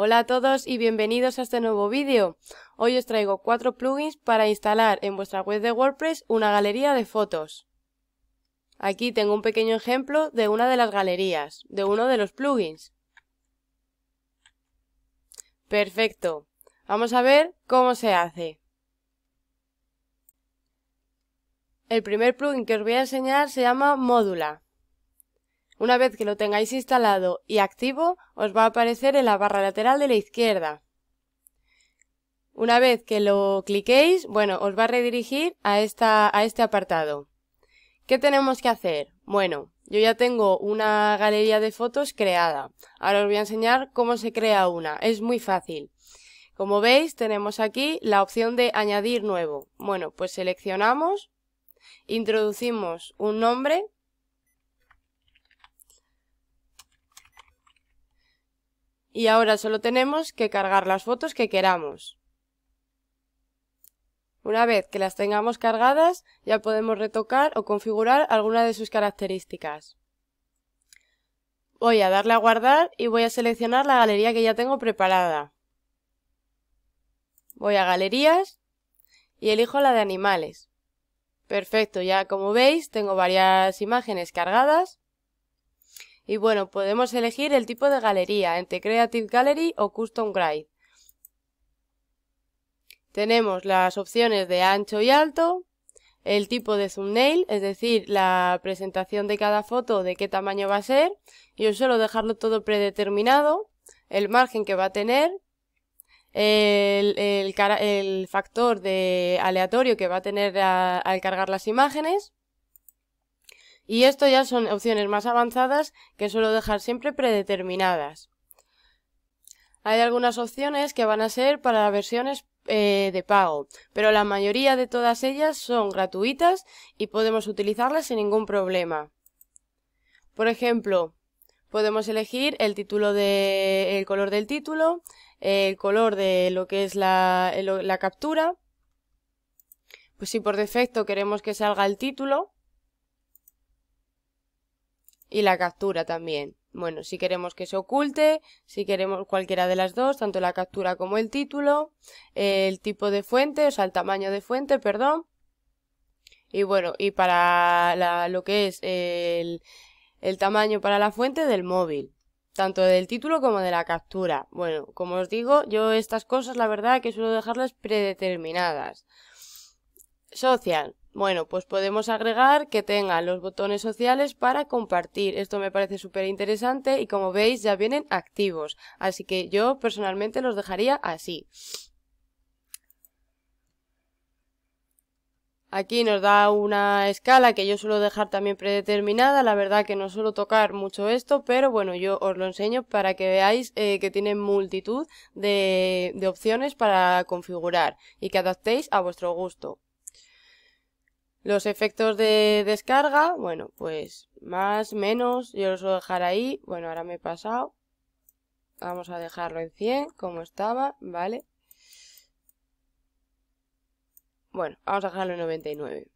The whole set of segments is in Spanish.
Hola a todos y bienvenidos a este nuevo vídeo. Hoy os traigo cuatro plugins para instalar en vuestra web de WordPress una galería de fotos. Aquí tengo un pequeño ejemplo de una de las galerías, de uno de los plugins. Perfecto. Vamos a ver cómo se hace. El primer plugin que os voy a enseñar se llama Módula. Una vez que lo tengáis instalado y activo, os va a aparecer en la barra lateral de la izquierda. Una vez que lo cliquéis, bueno, os va a redirigir a, esta, a este apartado. ¿Qué tenemos que hacer? Bueno, yo ya tengo una galería de fotos creada. Ahora os voy a enseñar cómo se crea una. Es muy fácil. Como veis, tenemos aquí la opción de añadir nuevo. Bueno, pues seleccionamos, introducimos un nombre y ahora solo tenemos que cargar las fotos que queramos. Una vez que las tengamos cargadas, ya podemos retocar o configurar alguna de sus características. Voy a darle a guardar y voy a seleccionar la galería que ya tengo preparada. Voy a galerías y elijo la de animales. Perfecto, ya como veis tengo varias imágenes cargadas y bueno, podemos elegir el tipo de galería, entre Creative Gallery o Custom Grid. Tenemos las opciones de ancho y alto, el tipo de thumbnail, es decir, la presentación de cada foto, de qué tamaño va a ser. Yo suelo dejarlo todo predeterminado, el margen que va a tener, el, factor de aleatorio que va a tener al cargar las imágenes y esto ya son opciones más avanzadas que suelo dejar siempre predeterminadas. Hay algunas opciones que van a ser para versiones eh, de pago, pero la mayoría de todas ellas son gratuitas y podemos utilizarlas sin ningún problema. Por ejemplo, podemos elegir el título de, el color del título, el color de lo que es la, la captura. Pues si por defecto queremos que salga el título, y la captura también. Bueno, si queremos que se oculte, si queremos cualquiera de las dos, tanto la captura como el título, el tipo de fuente, o sea, el tamaño de fuente, perdón. Y bueno, y para lo que es el, el tamaño para la fuente del móvil, tanto del título como de la captura. Bueno, como os digo, yo estas cosas la verdad que suelo dejarlas predeterminadas. Social, bueno, pues podemos agregar que tenga los botones sociales para compartir. Esto me parece súper interesante y como veis ya vienen activos. Así que yo personalmente los dejaría así. Aquí nos da una escala que yo suelo dejar también predeterminada, la verdad que no suelo tocar mucho esto, pero bueno, yo os lo enseño para que veáis eh, que tiene multitud de opciones para configurar y que adaptéis a vuestro gusto. Los efectos de descarga, bueno, pues más, menos, yo los voy a dejar ahí. Bueno, ahora me he pasado. Vamos a dejarlo en 100, como estaba, ¿vale? Bueno, vamos a dejarlo en 99.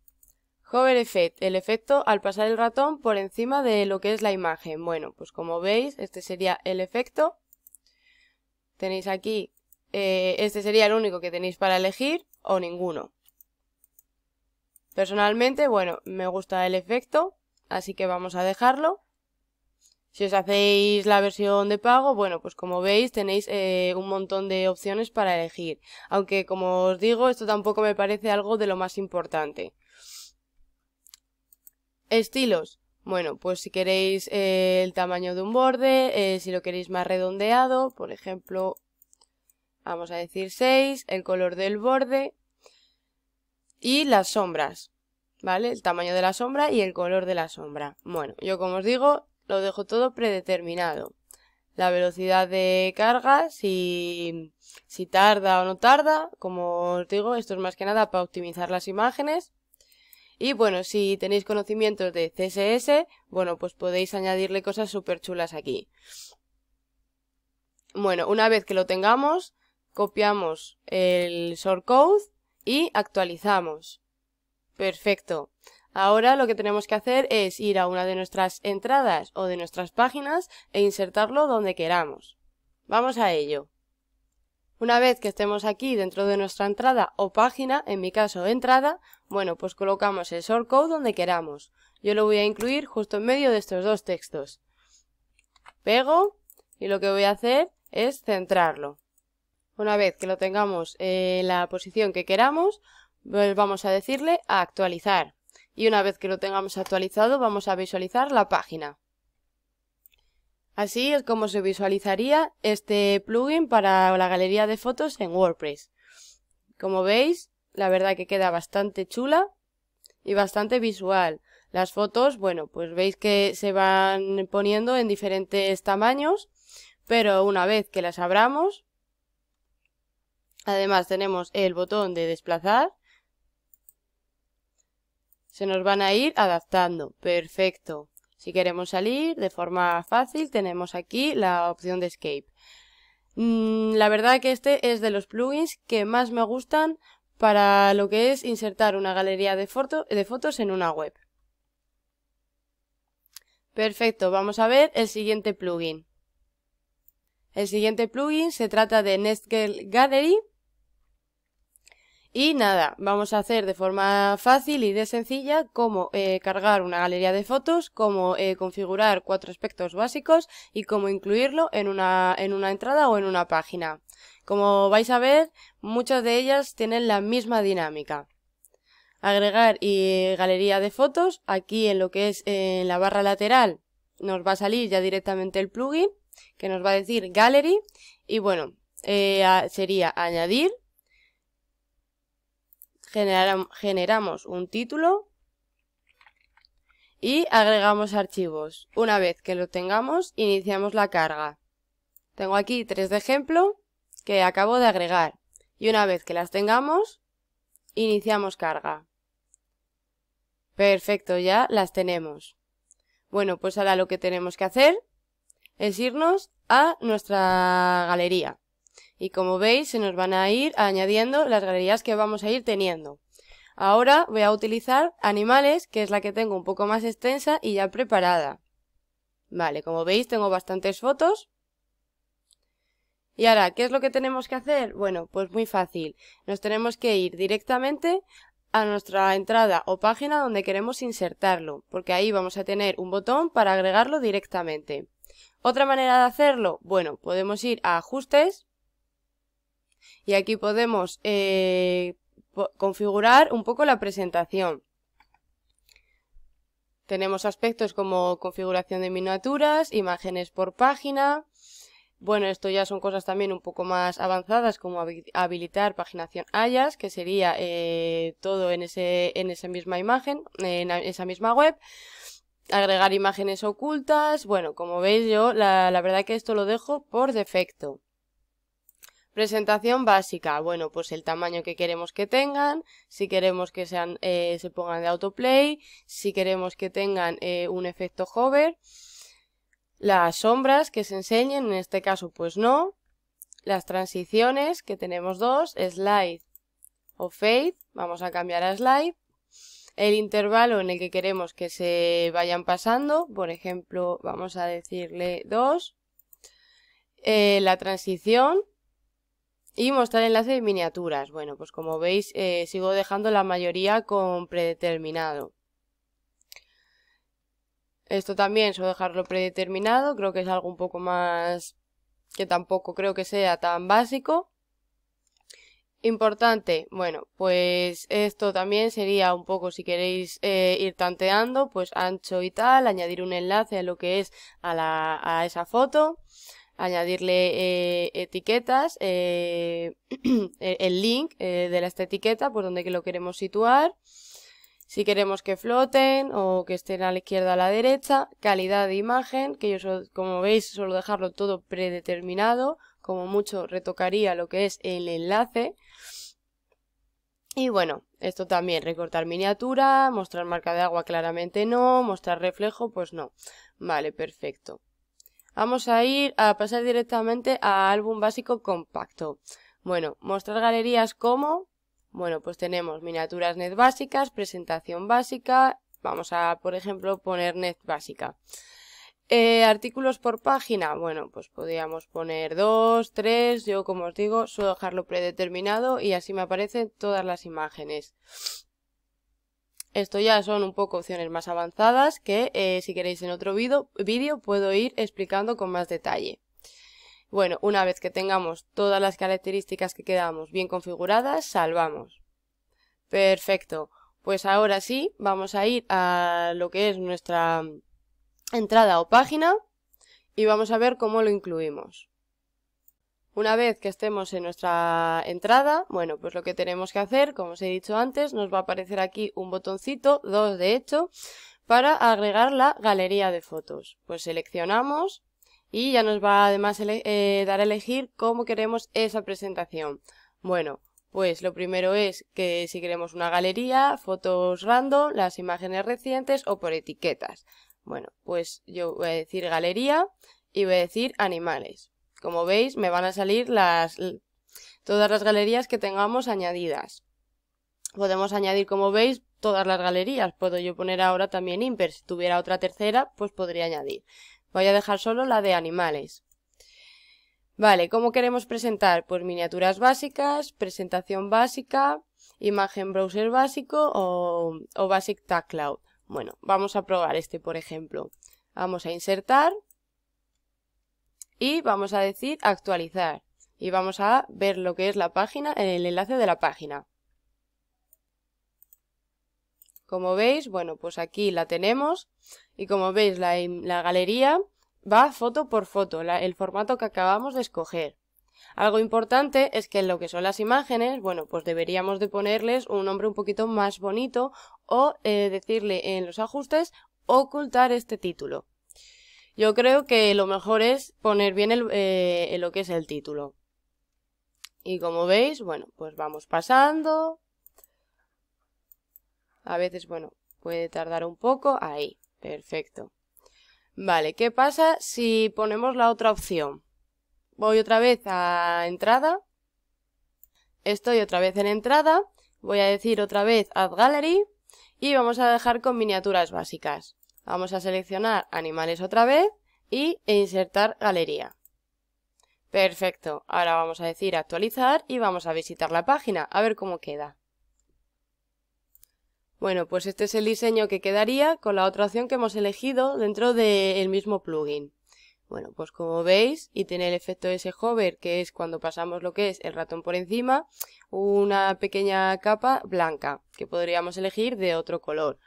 Hover Effect, el efecto al pasar el ratón por encima de lo que es la imagen. Bueno, pues como veis, este sería el efecto. Tenéis aquí, eh, este sería el único que tenéis para elegir o ninguno. Personalmente, bueno, me gusta el efecto, así que vamos a dejarlo. Si os hacéis la versión de pago, bueno, pues como veis tenéis eh, un montón de opciones para elegir. Aunque como os digo, esto tampoco me parece algo de lo más importante. Estilos. Bueno, pues si queréis eh, el tamaño de un borde, eh, si lo queréis más redondeado, por ejemplo, vamos a decir 6, el color del borde, y las sombras, ¿vale? El tamaño de la sombra y el color de la sombra. Bueno, yo como os digo, lo dejo todo predeterminado. La velocidad de carga, si, si tarda o no tarda, como os digo, esto es más que nada para optimizar las imágenes. Y bueno, si tenéis conocimientos de CSS, bueno, pues podéis añadirle cosas súper chulas aquí. Bueno, una vez que lo tengamos, copiamos el shortcode y actualizamos. Perfecto. Ahora lo que tenemos que hacer es ir a una de nuestras entradas o de nuestras páginas e insertarlo donde queramos. Vamos a ello. Una vez que estemos aquí dentro de nuestra entrada o página, en mi caso entrada, bueno, pues colocamos el shortcode donde queramos. Yo lo voy a incluir justo en medio de estos dos textos. Pego y lo que voy a hacer es centrarlo. Una vez que lo tengamos en la posición que queramos, pues vamos a decirle a actualizar. Y una vez que lo tengamos actualizado, vamos a visualizar la página. Así es como se visualizaría este plugin para la galería de fotos en WordPress. Como veis, la verdad que queda bastante chula y bastante visual. Las fotos, bueno, pues veis que se van poniendo en diferentes tamaños, pero una vez que las abramos, Además tenemos el botón de desplazar. Se nos van a ir adaptando. Perfecto. Si queremos salir de forma fácil tenemos aquí la opción de escape. Mm, la verdad que este es de los plugins que más me gustan para lo que es insertar una galería de, fotos en una web. Perfecto, vamos a ver el siguiente plugin. El siguiente plugin se trata de Nestgel Gallery y nada, vamos a hacer de forma fácil y de sencilla cómo eh, cargar una galería de fotos, cómo eh, configurar cuatro aspectos básicos y cómo incluirlo en una, en una entrada o en una página. Como vais a ver, muchas de ellas tienen la misma dinámica. Agregar y galería de fotos, aquí en lo que es en la barra lateral nos va a salir ya directamente el plugin que nos va a decir gallery y bueno, eh, sería añadir generamos un título y agregamos archivos. Una vez que lo tengamos, iniciamos la carga. Tengo aquí tres de ejemplo que acabo de agregar. Y una vez que las tengamos, iniciamos carga. Perfecto, ya las tenemos. Bueno, pues ahora lo que tenemos que hacer es irnos a nuestra galería y como veis se nos van a ir añadiendo las galerías que vamos a ir teniendo. Ahora voy a utilizar animales, que es la que tengo un poco más extensa y ya preparada. Vale, como veis tengo bastantes fotos. Y ahora, ¿qué es lo que tenemos que hacer? Bueno, pues muy fácil. Nos tenemos que ir directamente a nuestra entrada o página donde queremos insertarlo, porque ahí vamos a tener un botón para agregarlo directamente. ¿Otra manera de hacerlo? Bueno, podemos ir a ajustes y aquí podemos eh, configurar un poco la presentación. Tenemos aspectos como configuración de miniaturas, imágenes por página. Bueno, esto ya son cosas también un poco más avanzadas, como habilitar paginación hayas, que sería eh, todo en, esa misma imagen, en esa misma web agregar imágenes ocultas. Bueno, como veis yo, la, la, verdad que esto lo dejo por defecto. Presentación básica, bueno, pues el tamaño que queremos que tengan, si queremos que eh, se pongan de autoplay, si queremos que tengan eh, un efecto hover, las sombras que se enseñen, en este caso pues no, las transiciones, que tenemos dos, slide o fade, vamos a cambiar a slide, el intervalo en el que queremos que se vayan pasando, por ejemplo, vamos a decirle 2, eh, la transición, y mostrar enlace de miniaturas. Bueno, pues como veis eh, sigo dejando la mayoría con predeterminado. Esto también suelo dejarlo predeterminado, creo que es algo un poco más que tampoco creo que sea tan básico. Importante, bueno, pues esto también sería un poco si queréis eh, ir tanteando, pues ancho y tal, añadir un enlace a lo que es a, a esa foto añadirle eh, etiquetas, eh, e-, el link eh, de esta etiqueta por donde lo queremos situar, si queremos que floten o que estén a la izquierda o a la derecha, calidad de imagen, que yo como veis suelo dejarlo todo predeterminado, como mucho retocaría lo que es el enlace. Y bueno, esto también, recortar miniatura, mostrar marca de agua claramente no, mostrar reflejo pues no. Vale, perfecto. Vamos a ir a pasar directamente a álbum básico compacto. Bueno, mostrar galerías como... Bueno, pues tenemos miniaturas net básicas, presentación básica... Vamos a, por ejemplo, poner net básica. Eh, artículos por página, bueno, pues podríamos poner dos, tres, yo como os digo, suelo dejarlo predeterminado y así me aparecen todas las imágenes. Esto ya son un poco opciones más avanzadas que eh, si queréis en otro vídeo puedo ir explicando con más detalle. Bueno, una vez que tengamos todas las características que quedamos bien configuradas, salvamos. Perfecto. Pues ahora sí, vamos a ir a lo que es nuestra mm, entrada o página y vamos a ver cómo lo incluimos. Una vez que estemos en nuestra entrada, bueno, pues lo que tenemos que hacer, como os he dicho antes, nos va a aparecer aquí un botoncito, dos de hecho, para agregar la galería de fotos. Pues seleccionamos y ya nos va además eh, dar a elegir cómo queremos esa presentación. Bueno, pues lo primero es que si queremos una galería, fotos random, las imágenes recientes o por etiquetas. Bueno, pues yo voy a decir galería y voy a decir animales. Como veis, me van a salir las, todas las galerías que tengamos añadidas. Podemos añadir, como veis, todas las galerías. Puedo yo poner ahora también Imper. Si tuviera otra tercera, pues podría añadir. Voy a dejar solo la de animales. Vale, ¿cómo queremos presentar? Pues miniaturas básicas, presentación básica, imagen browser básico o, o Basic Tag Cloud. Bueno, vamos a probar este, por ejemplo. Vamos a insertar y vamos a decir actualizar y vamos a ver lo que es la página en el enlace de la página. Como veis, bueno, pues aquí la tenemos y como veis la, la galería va foto por foto, el formato que acabamos de escoger. Algo importante es que en lo que son las imágenes, bueno, pues deberíamos de ponerles un nombre un poquito más bonito o eh, decirle en los ajustes ocultar este título. Yo creo que lo mejor es poner bien eh, lo que es el título. Y como veis, bueno, pues vamos pasando. A veces, bueno, puede tardar un poco. Ahí, perfecto. Vale, ¿qué pasa si ponemos la otra opción? Voy otra vez a entrada. Estoy otra vez en entrada. Voy a decir otra vez Add Gallery. Y vamos a dejar con miniaturas básicas. Vamos a seleccionar animales otra vez y e insertar galería. Perfecto, ahora vamos a decir actualizar y vamos a visitar la página, a ver cómo queda. Bueno, pues este es el diseño que quedaría con la otra opción que hemos elegido dentro del mismo plugin. Bueno, pues como veis, y tiene el efecto de ese hover, que es cuando pasamos lo que es el ratón por encima, una pequeña capa blanca, que podríamos elegir de otro color.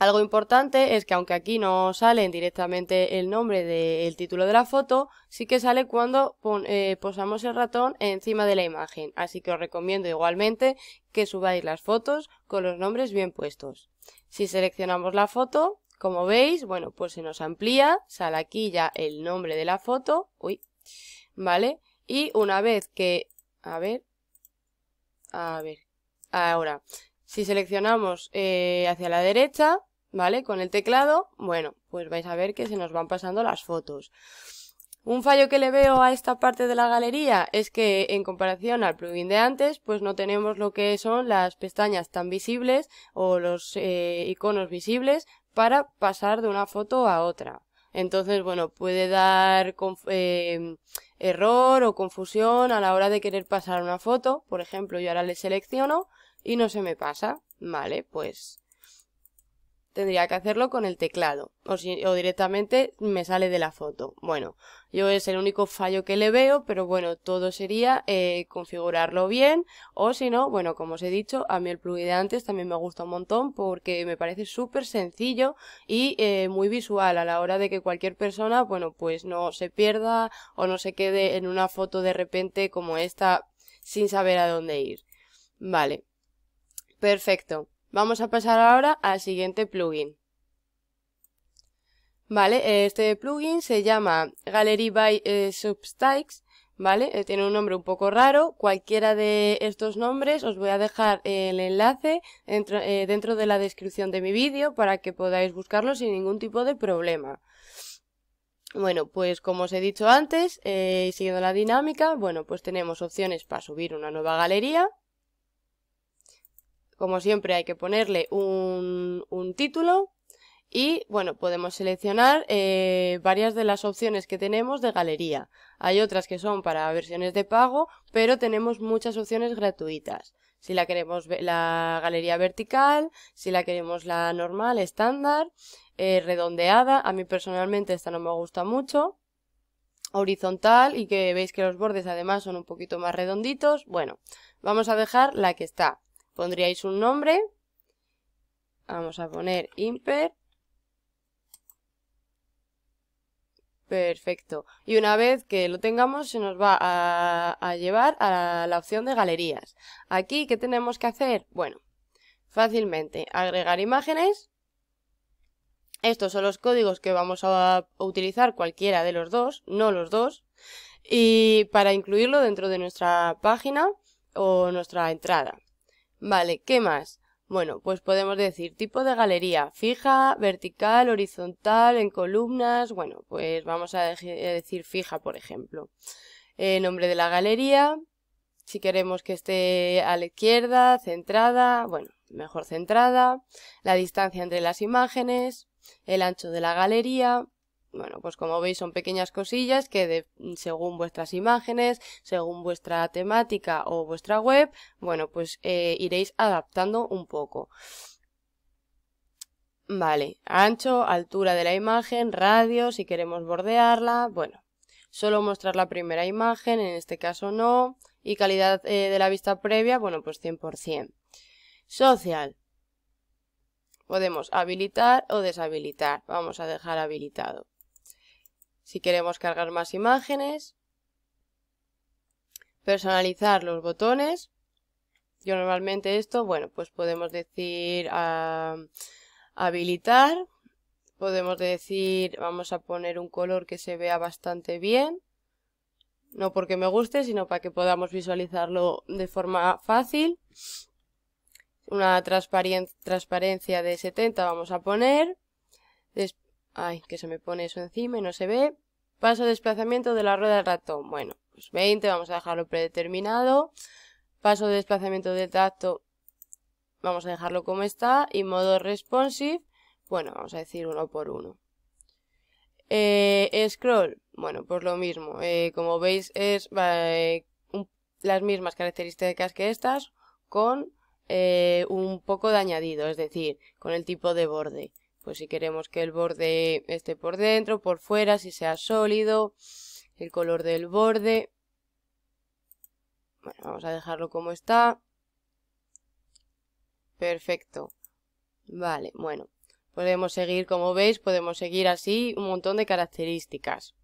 Algo importante es que aunque aquí no sale directamente el nombre del título de la foto, sí que sale cuando eh, posamos el ratón encima de la imagen, así que os recomiendo igualmente que subáis las fotos con los nombres bien puestos. Si seleccionamos la foto, como veis, bueno, pues se nos amplía, sale aquí ya el nombre de la foto, uy, ¿vale? Y una vez que, a ver, a ver, ahora, si seleccionamos eh, hacia la derecha, ¿vale? Con el teclado, bueno, pues vais a ver que se nos van pasando las fotos. Un fallo que le veo a esta parte de la galería es que en comparación al plugin de antes, pues no tenemos lo que son las pestañas tan visibles o los eh, iconos visibles para pasar de una foto a otra. Entonces, bueno, puede dar eh, error o confusión a la hora de querer pasar una foto. Por ejemplo, yo ahora le selecciono y no se me pasa, vale, pues tendría que hacerlo con el teclado o, si, o, directamente me sale de la foto. Bueno, yo es el único fallo que le veo, pero bueno, todo sería eh, configurarlo bien o si no, bueno, como os he dicho, a mí el plugin de antes también me gusta un montón porque me parece súper sencillo y eh, muy visual a la hora de que cualquier persona, bueno, pues no se pierda o no se quede en una foto de repente como esta sin saber a dónde ir. Vale, Perfecto. Vamos a pasar ahora al siguiente plugin. Vale, este plugin se llama Gallery by eh, ¿vale? Eh, tiene un nombre un poco raro. Cualquiera de estos nombres os voy a dejar el enlace dentro, eh, dentro de la descripción de mi vídeo para que podáis buscarlo sin ningún tipo de problema. Bueno, pues como os he dicho antes, eh, siguiendo la dinámica, bueno, pues tenemos opciones para subir una nueva galería, como siempre hay que ponerle un, título y bueno, podemos seleccionar eh, varias de las opciones que tenemos de galería. Hay otras que son para versiones de pago, pero tenemos muchas opciones gratuitas. Si la queremos la galería vertical, si la queremos la normal, estándar, eh, redondeada, a mí personalmente esta no me gusta mucho, horizontal y que veis que los bordes además son un poquito más redonditos, bueno, vamos a dejar la que está pondríais un nombre. Vamos a poner imper. Perfecto. Y una vez que lo tengamos, se nos va a, llevar a la opción de galerías. Aquí, ¿qué tenemos que hacer? Bueno, fácilmente, agregar imágenes. Estos son los códigos que vamos a utilizar cualquiera de los dos, no los dos. Y para incluirlo dentro de nuestra página o nuestra entrada. Vale, ¿qué más? Bueno, pues podemos decir tipo de galería, fija, vertical, horizontal, en columnas, bueno, pues vamos a eh, decir fija, por ejemplo. Eh, nombre de la galería, si queremos que esté a la izquierda, centrada, bueno, mejor centrada, la distancia entre las imágenes, el ancho de la galería, bueno, pues como veis son pequeñas cosillas que según vuestras imágenes, según vuestra temática o vuestra web, bueno, pues eh, iréis adaptando un poco. Vale, ancho, altura de la imagen, radio, si queremos bordearla, bueno, solo mostrar la primera imagen, en este caso no, y calidad eh, de la vista previa, bueno, pues 100%. Social, podemos habilitar o deshabilitar, vamos a dejar habilitado si queremos cargar más imágenes, personalizar los botones. Yo normalmente esto, bueno, pues podemos decir ah, habilitar, podemos decir, vamos a poner un color que se vea bastante bien, no porque me guste, sino para que podamos visualizarlo de forma fácil. Una transparencia de 70 vamos a poner. Ay, que se me pone eso encima y no se ve. Paso de desplazamiento de la rueda del ratón. Bueno, pues 20, vamos a dejarlo predeterminado. Paso de desplazamiento del tacto, vamos a dejarlo como está. Y modo responsive, bueno, vamos a decir uno por uno. Eh, scroll, bueno, pues lo mismo. Eh, como veis, es eh, las mismas características que estas, con un poco de añadido, es decir, con el tipo de borde pues si queremos que el borde esté por dentro, por fuera, si sea sólido, el color del borde. Bueno, vamos a dejarlo como está. Perfecto. Vale, bueno. Podemos seguir, como veis, podemos seguir así un montón de características.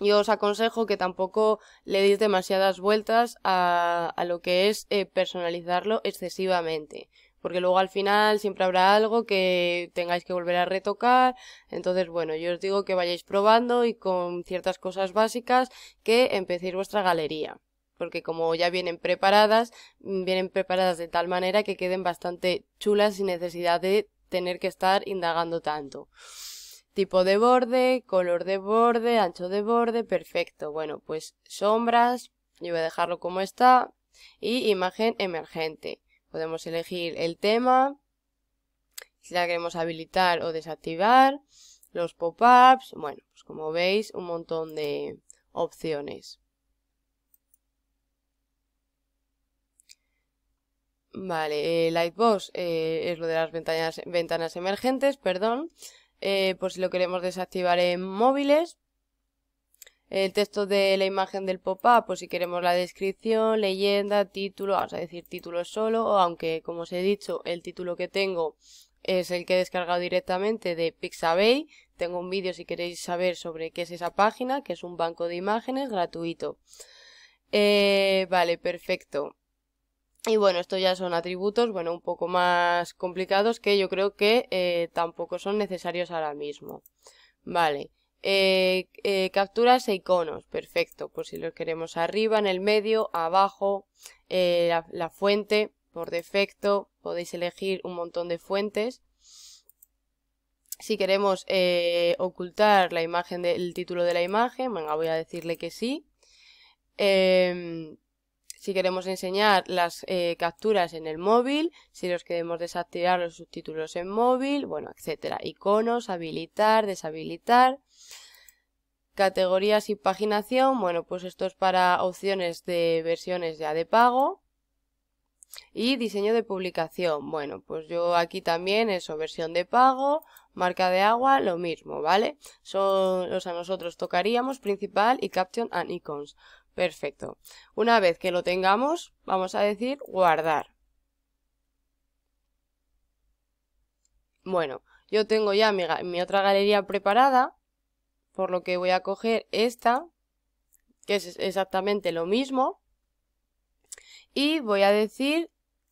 Yo os aconsejo que tampoco le deis demasiadas vueltas a, lo que es eh, personalizarlo excesivamente porque luego al final siempre habrá algo que tengáis que volver a retocar. Entonces, bueno, yo os digo que vayáis probando y con ciertas cosas básicas que empecéis vuestra galería. Porque como ya vienen preparadas, mm, vienen preparadas de tal manera que queden bastante chulas sin necesidad de tener que estar indagando tanto. Tipo de borde, color de borde, ancho de borde, perfecto. Bueno, pues sombras, yo voy a dejarlo como está. Y imagen emergente. Podemos elegir el tema, si la queremos habilitar o desactivar, los pop-ups, bueno, pues como veis, un montón de opciones. Vale, eh, Lightbox eh, es lo de las ventanas, ventanas emergentes, perdón. Eh, por si lo queremos desactivar en móviles, el texto de la imagen del pop-up, pues si queremos la descripción, leyenda, título, vamos a decir título solo, o aunque como os he dicho, el título que tengo es el que he descargado directamente de Pixabay. Tengo un vídeo si queréis saber sobre qué es esa página, que es un banco de imágenes gratuito. Eh, vale, perfecto. Y bueno, estos ya son atributos, bueno, un poco más complicados que yo creo que eh, tampoco son necesarios ahora mismo. Vale. Eh, eh, capturas e iconos, perfecto, pues si los queremos arriba, en el medio, abajo, eh, la, fuente, por defecto, podéis elegir un montón de fuentes. Si queremos ocultar la imagen del título de la imagen, voy a decirle que sí. Em, si queremos enseñar las eh, capturas en el móvil, si los queremos desactivar los subtítulos en móvil, bueno, etcétera. Iconos, habilitar, deshabilitar. Categorías y paginación, bueno, pues esto es para opciones de versiones ya de pago. Y diseño de publicación, bueno, pues yo aquí también eso, versión de pago, marca de agua, lo mismo, ¿vale? Son, o sea, nosotros tocaríamos principal y caption and icons. Perfecto. Una vez que lo tengamos, vamos a decir guardar. Bueno, yo tengo ya mi, otra galería preparada, por lo que voy a coger esta, que es exactamente lo mismo. Y voy a decir,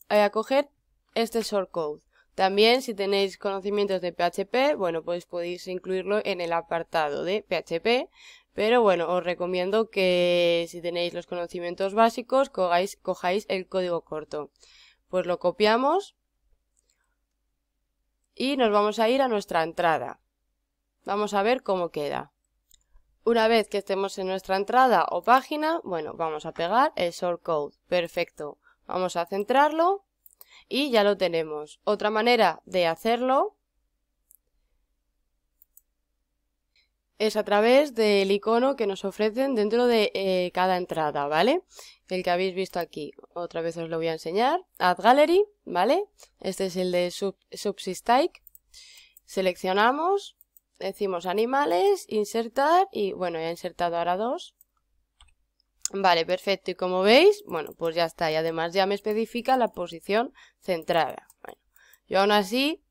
voy a coger este shortcode. También si tenéis conocimientos de PHP, bueno, pues podéis incluirlo en el apartado de PHP, pero bueno, os recomiendo que si tenéis los conocimientos básicos, cojáis el código corto. Pues lo copiamos y nos vamos a ir a nuestra entrada. Vamos a ver cómo queda. Una vez que estemos en nuestra entrada o página, bueno, vamos a pegar el code. Perfecto. Vamos a centrarlo y ya lo tenemos. Otra manera de hacerlo es a través del icono que nos ofrecen dentro de eh, cada entrada, ¿vale? El que habéis visto aquí. Otra vez os lo voy a enseñar. Add Gallery, ¿vale? Este es el de sub Seleccionamos, decimos animales, insertar y bueno, ya he insertado ahora dos. Vale, perfecto. Y como veis, bueno, pues ya está. Y además ya me especifica la posición centrada. Bueno, yo aún así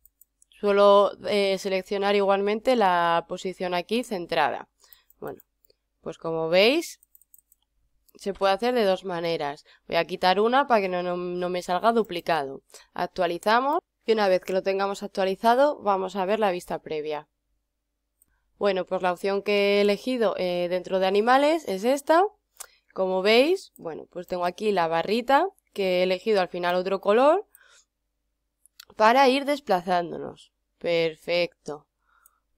Suelo eh, seleccionar igualmente la posición aquí centrada. Bueno, pues como veis, se puede hacer de dos maneras. Voy a quitar una para que no, me salga duplicado. Actualizamos y una vez que lo tengamos actualizado, vamos a ver la vista previa. Bueno, pues la opción que he elegido eh, dentro de animales es esta. Como veis, bueno, pues tengo aquí la barrita que he elegido al final otro color para ir desplazándonos. Perfecto.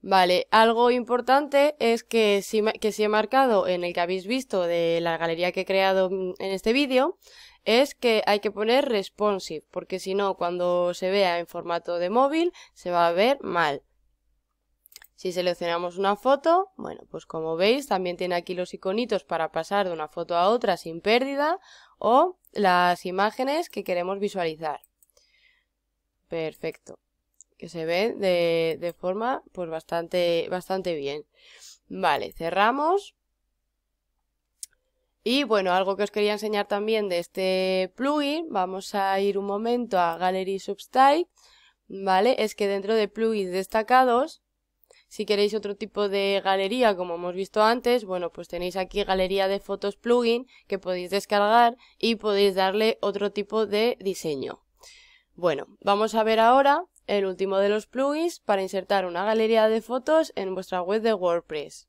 Vale, algo importante es que si, que si he marcado en el que habéis visto de la galería que he creado mm, en este vídeo, es que hay que poner responsive, porque si no, cuando se vea en formato de móvil, se va a ver mal. Si seleccionamos una foto, bueno, pues como veis, también tiene aquí los iconitos para pasar de una foto a otra sin pérdida o las imágenes que queremos visualizar. Perfecto. Que se ve de, forma pues bastante, bastante bien. Vale, cerramos. Y bueno, algo que os quería enseñar también de este plugin, vamos a ir un momento a Gallery substyle ¿vale? Es que dentro de plugins destacados, si queréis otro tipo de galería como hemos visto antes, bueno, pues tenéis aquí galería de fotos plugin que podéis descargar y podéis darle otro tipo de diseño, bueno, vamos a ver ahora el último de los plugins para insertar una galería de fotos en vuestra web de WordPress.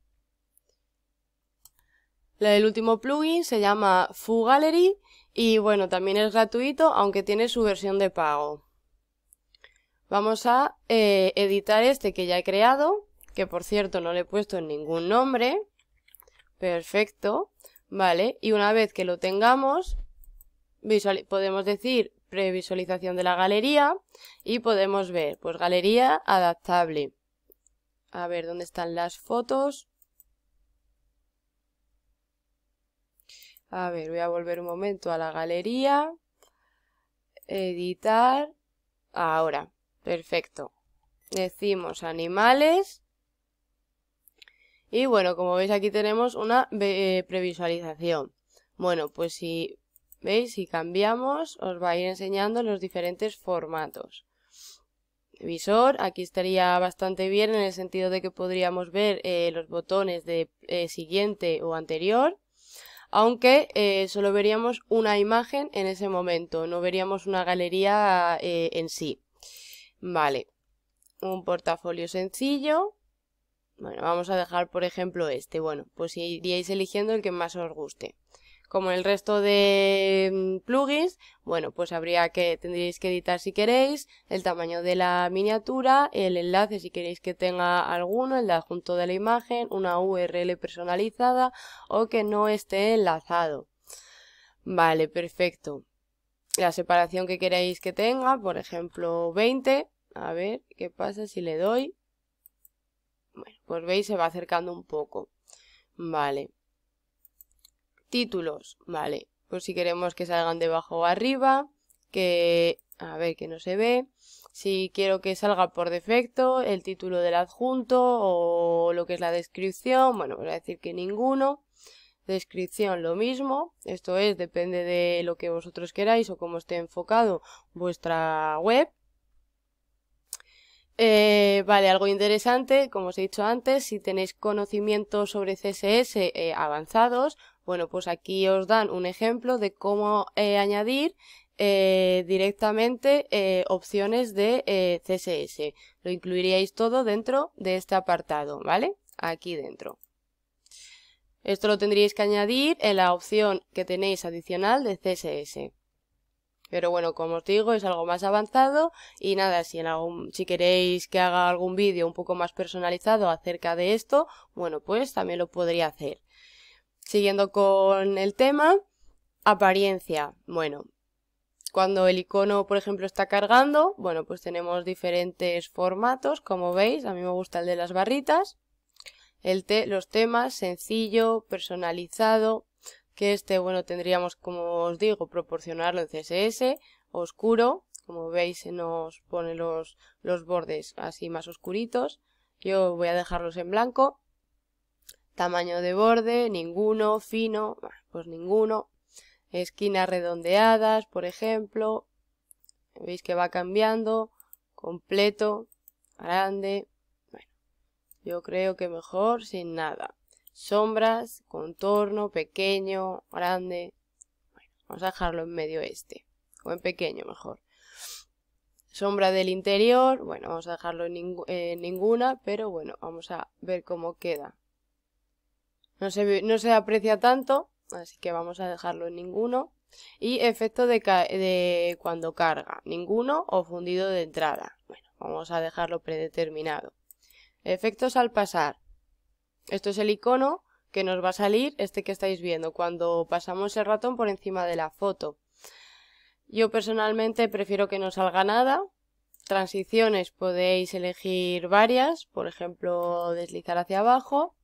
El último plugin se llama Foo Gallery y bueno, también es gratuito aunque tiene su versión de pago. Vamos a eh, editar este que ya he creado, que por cierto no le he puesto ningún nombre. Perfecto, vale, y una vez que lo tengamos, podemos decir previsualización de la galería y podemos ver, pues galería adaptable. A ver, ¿dónde están las fotos? A ver, voy a volver un momento a la galería. Editar. Ahora, perfecto. Decimos animales. Y bueno, como veis aquí tenemos una eh, previsualización. Bueno, pues si ¿Veis? Si cambiamos, os va a ir enseñando los diferentes formatos. Visor, aquí estaría bastante bien en el sentido de que podríamos ver eh, los botones de eh, siguiente o anterior, aunque eh, solo veríamos una imagen en ese momento, no veríamos una galería en sí. Vale, un portafolio sencillo. Bueno, vamos a dejar por ejemplo este. Bueno, pues iríais eligiendo el que más os guste. Como el resto de mm, plugins, bueno, pues habría que, tendríais que editar si queréis, el tamaño de la miniatura, el enlace si queréis que tenga alguno, el adjunto de la imagen, una URL personalizada o que no esté enlazado. Vale, perfecto. La separación que queréis que tenga, por ejemplo 20. A ver, ¿qué pasa si le doy? Bueno, pues veis, se va acercando un poco. Vale. Títulos, vale, pues si queremos que salgan debajo o arriba, que, a ver, que no se ve. Si quiero que salga por defecto el título del adjunto o lo que es la descripción, bueno, voy a decir que ninguno. Descripción lo mismo, esto es, depende de lo que vosotros queráis o cómo esté enfocado vuestra web. Eh, vale, algo interesante, como os he dicho antes, si tenéis conocimientos sobre CSS eh, avanzados, bueno, pues aquí os dan un ejemplo de cómo eh, añadir eh, directamente eh, opciones de CSS. Lo incluiríais todo dentro de este apartado, ¿vale? Aquí dentro. Esto lo tendríais que añadir en la opción que tenéis adicional de CSS. Pero bueno, como os digo, es algo más avanzado y nada, si, si queréis que haga algún vídeo un poco más personalizado acerca de esto, bueno, pues también lo podría hacer. Siguiendo con el tema, apariencia. Bueno, cuando el icono, por ejemplo, está cargando, bueno, pues tenemos diferentes formatos, como veis, a mí me gusta el de las barritas. El los temas, sencillo, personalizado, que este, bueno, tendríamos, como os digo, proporcionarlo en CSS, oscuro, como veis se nos pone los, los bordes así más oscuritos, yo voy a dejarlos en blanco. Tamaño de borde, ninguno, fino, pues ninguno. Esquinas redondeadas, por ejemplo. Veis que va cambiando. Completo, grande. Bueno, yo creo que mejor sin nada. Sombras, contorno, pequeño, grande. Bueno, vamos a dejarlo en medio este. O en pequeño mejor. Sombra del interior, bueno, vamos a dejarlo en, eh, ninguna, pero bueno, vamos a ver cómo queda. No se, aprecia tanto, así que vamos a dejarlo en ninguno. Y efecto de, de cuando carga, ninguno o fundido de entrada. Bueno, vamos a dejarlo predeterminado. Efectos al pasar. Esto es el icono que nos va a salir, este que estáis viendo, cuando pasamos el ratón por encima de la foto. Yo personalmente prefiero que no salga nada. Transiciones podéis elegir varias, por ejemplo, deslizar hacia abajo.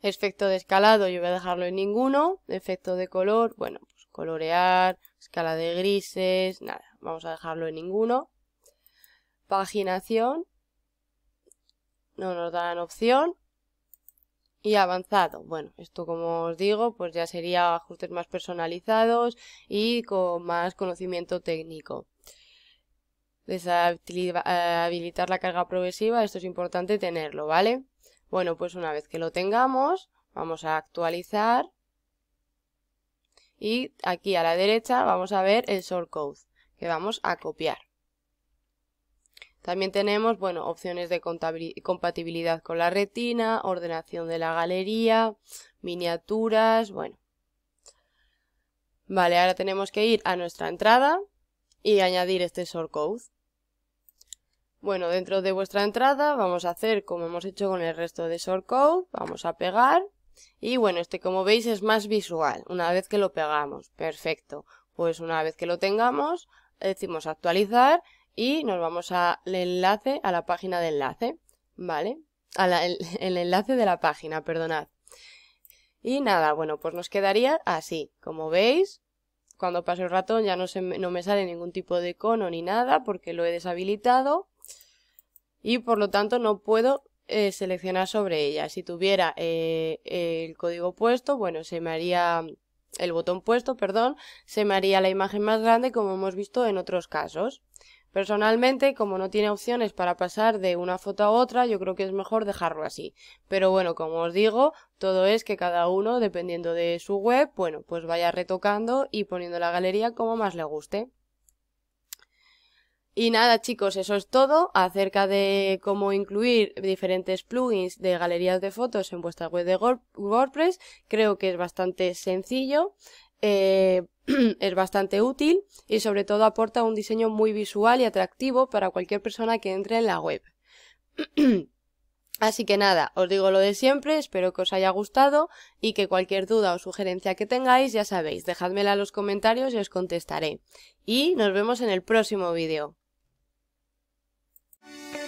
Efecto de escalado yo voy a dejarlo en ninguno. Efecto de color, bueno, pues colorear, escala de grises, nada, vamos a dejarlo en ninguno. Paginación, no nos dan opción. Y avanzado, bueno, esto como os digo, pues ya sería ajustes más personalizados y con más conocimiento técnico. Deshabilitar eh, la carga progresiva, esto es importante tenerlo, ¿vale? Bueno, pues una vez que lo tengamos, vamos a actualizar y aquí a la derecha vamos a ver el shortcode que vamos a copiar. También tenemos, bueno, opciones de compatibilidad con la retina, ordenación de la galería, miniaturas, bueno. Vale, ahora tenemos que ir a nuestra entrada y añadir este shortcode. Bueno, dentro de vuestra entrada vamos a hacer como hemos hecho con el resto de shortcode, vamos a pegar y bueno, este como veis es más visual, una vez que lo pegamos, perfecto. Pues una vez que lo tengamos, decimos actualizar y nos vamos al enlace, a la página de enlace, ¿vale? al el, enlace de la página, perdonad. Y nada, bueno, pues nos quedaría así, como veis, cuando paso el ratón ya no, se, no me sale ningún tipo de icono ni nada porque lo he deshabilitado y por lo tanto no puedo eh, seleccionar sobre ella. Si tuviera eh, el código puesto, bueno, se me haría el botón puesto, perdón, se me haría la imagen más grande como hemos visto en otros casos. Personalmente, como no tiene opciones para pasar de una foto a otra, yo creo que es mejor dejarlo así. Pero bueno, como os digo, todo es que cada uno, dependiendo de su web, bueno, pues vaya retocando y poniendo la galería como más le guste. Y nada chicos, eso es todo acerca de cómo incluir diferentes plugins de galerías de fotos en vuestra web de WordPress. Creo que es bastante sencillo, eh, es bastante útil y sobre todo aporta un diseño muy visual y atractivo para cualquier persona que entre en la web. Así que nada, os digo lo de siempre, espero que os haya gustado y que cualquier duda o sugerencia que tengáis, ya sabéis, dejádmela en los comentarios y os contestaré. Y nos vemos en el próximo vídeo. Thank you.